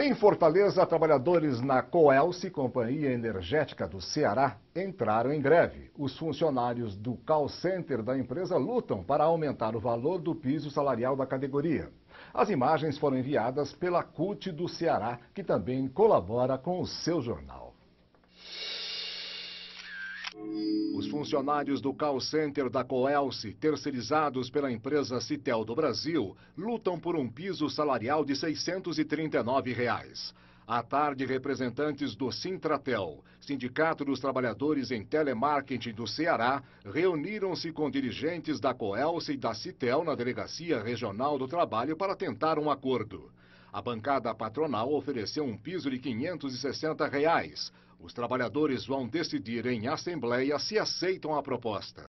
Em Fortaleza, trabalhadores na Coelce, Companhia Energética do Ceará, entraram em greve. Os funcionários do call center da empresa lutam para aumentar o valor do piso salarial da categoria. As imagens foram enviadas pela CUT do Ceará, que também colabora com o seu jornal. funcionários do call center da Coelce, terceirizados pela empresa Citel do Brasil, lutam por um piso salarial de R$ 639. Reais. À tarde, representantes do Sintratel, Sindicato dos Trabalhadores em Telemarketing do Ceará, reuniram-se com dirigentes da Coelce e da Citel na Delegacia Regional do Trabalho para tentar um acordo. A bancada patronal ofereceu um piso de R$ 560. Reais. Os trabalhadores vão decidir em assembleia se aceitam a proposta.